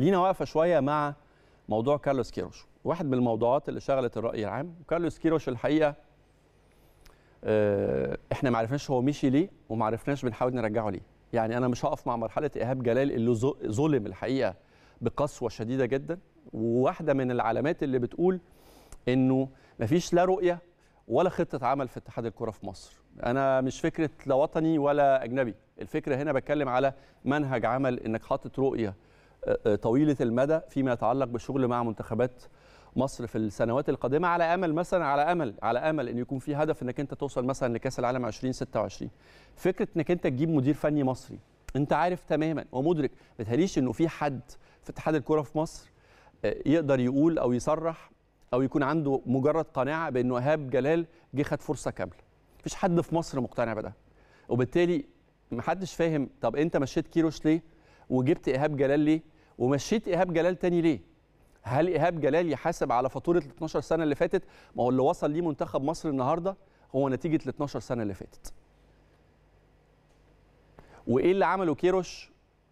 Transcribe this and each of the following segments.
لينا واقفه شويه مع موضوع كارلوس كيروش واحد من الموضوعات اللي شغلت الراي العام كارلوس كيروش الحقيقه آه، احنا ما عرفناش هو مشي ليه وما عرفناش بنحاول نرجعه ليه يعني انا مش هقف مع مرحله ايهاب جلال اللي ظلم الحقيقه بقسوه شديده جدا وواحده من العلامات اللي بتقول انه ما فيش لا رؤيه ولا خطه عمل في اتحاد الكره في مصر انا مش فكره لا وطني ولا اجنبي الفكره هنا بتكلم على منهج عمل انك حاطط رؤيه آه، آه، طويله المدى فيما يتعلق بالشغل مع منتخبات مصر في السنوات القادمه على امل مثلا على امل على امل ان يكون في هدف انك انت توصل مثلا لكاس العالم 2026 فكره انك انت تجيب مدير فني مصري انت عارف تماما ومدرك ما انه في حد في اتحاد الكره في مصر آه، يقدر يقول او يصرح او يكون عنده مجرد قناعه بانه ايهاب جلال جه خد فرصه كامله مفيش حد في مصر مقتنع بده وبالتالي محدش فاهم طب انت مشيت كيروش ليه وجبت ايهاب جلال ليه ومشيت ايهاب جلال تاني ليه؟ هل ايهاب جلال يحاسب على فاتوره ال 12 سنه اللي فاتت؟ ما هو اللي وصل ليه منتخب مصر النهارده هو نتيجه ال 12 سنه اللي فاتت. وايه اللي عمله كيروش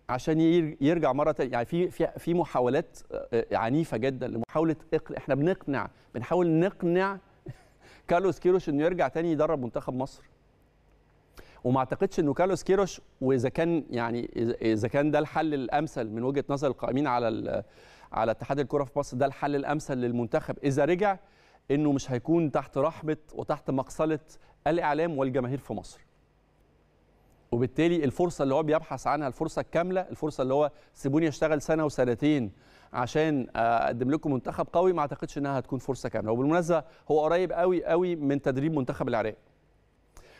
عشان يرجع مره تانية يعني في في في محاولات آه، عنيفه جدا لمحاوله احنا بنقنع بنحاول نقنع كارلوس كيروش انه يرجع تاني يدرب منتخب مصر وما اعتقدش انه كارلوس كيروش واذا كان يعني اذا كان ده الحل الامثل من وجهه نظر القائمين على على اتحاد الكره في مصر ده الحل الامثل للمنتخب اذا رجع انه مش هيكون تحت رحمه وتحت مقصله الاعلام والجماهير في مصر. وبالتالي الفرصه اللي هو بيبحث عنها الفرصه الكامله الفرصه اللي هو سيبوني اشتغل سنه وسنتين عشان اقدم لكم منتخب قوي ما اعتقدش انها هتكون فرصه كامله وبالمناسبه هو قريب قوي قوي من تدريب منتخب العراق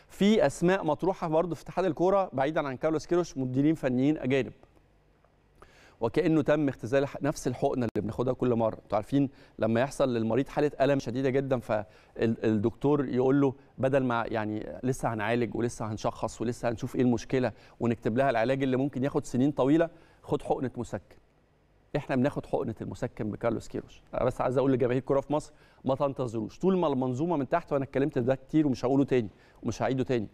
في اسماء مطروحه برضه في اتحاد الكوره بعيدا عن كارلوس كيروش مديرين فنيين اجانب وكانه تم اختزال نفس الحقنه اللي بناخدها كل مره انتوا عارفين لما يحصل للمريض حاله الم شديده جدا فالدكتور يقول له بدل ما يعني لسه هنعالج ولسه هنشخص ولسه هنشوف ايه المشكله ونكتب لها العلاج اللي ممكن ياخد سنين طويله خد حقنه مسكن احنا بناخد حقنه المسكن بكارلوس كيروش انا بس عايز اقول لجماهير الكوره في مصر ما تنتظروش طول ما المنظومه من تحت وانا اتكلمت ده كتير ومش هقوله تاني ومش هعيده تاني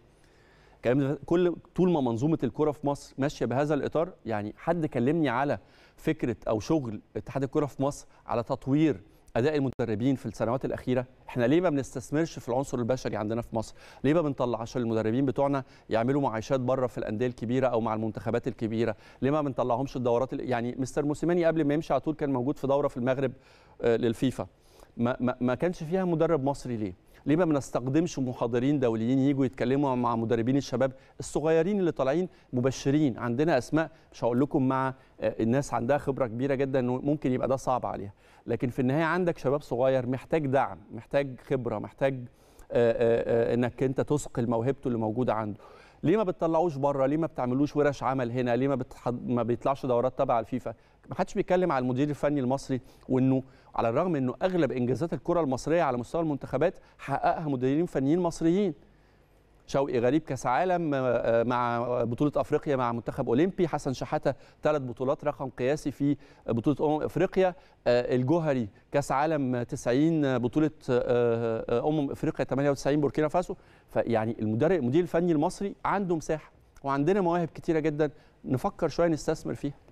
كلام كل طول ما منظومه الكوره في مصر ماشيه بهذا الاطار يعني حد كلمني على فكره او شغل اتحاد الكوره في مصر على تطوير اداء المدربين في السنوات الاخيره احنا ليه ما بنستثمرش في العنصر البشري عندنا في مصر ليه ما بنطلعش المدربين بتوعنا يعملوا معايشات بره في الانديه الكبيره او مع المنتخبات الكبيره ليه ما بنطلعهمش الدورات يعني مستر موسيماني قبل ما يمشي على طول كان موجود في دوره في المغرب آه، للفيفا ما, ما, كانش فيها مدرب مصري ليه ليه ما بنستخدمش محاضرين دوليين يجوا يتكلموا مع مدربين الشباب الصغيرين اللي طالعين مبشرين عندنا اسماء مش هقول لكم مع آه، الناس عندها خبره كبيره جدا ممكن يبقى ده صعب عليها لكن في النهايه عندك شباب صغير محتاج دعم محتاج خبره محتاج آه، آه، انك انت تثقل موهبته اللي موجوده عنده ليه ما بتطلعوش بره ليه ما بتعملوش ورش عمل هنا ليه ما, بتحض... ما بيطلعش دورات تبع الفيفا ما حدش بيتكلم على المدير الفني المصري وانه على الرغم انه اغلب انجازات الكره المصريه على مستوى المنتخبات حققها مديرين فنيين مصريين شوقي غريب كاس عالم آه، آه، مع بطوله افريقيا مع منتخب اولمبي حسن شحاته ثلاث بطولات رقم قياسي في بطوله امم افريقيا آه، الجوهري كاس عالم 90 بطوله امم افريقيا 98 بوركينا فاسو فيعني المدير الفني المصري عنده مساحه وعندنا مواهب كتيره جدا نفكر شويه نستثمر فيها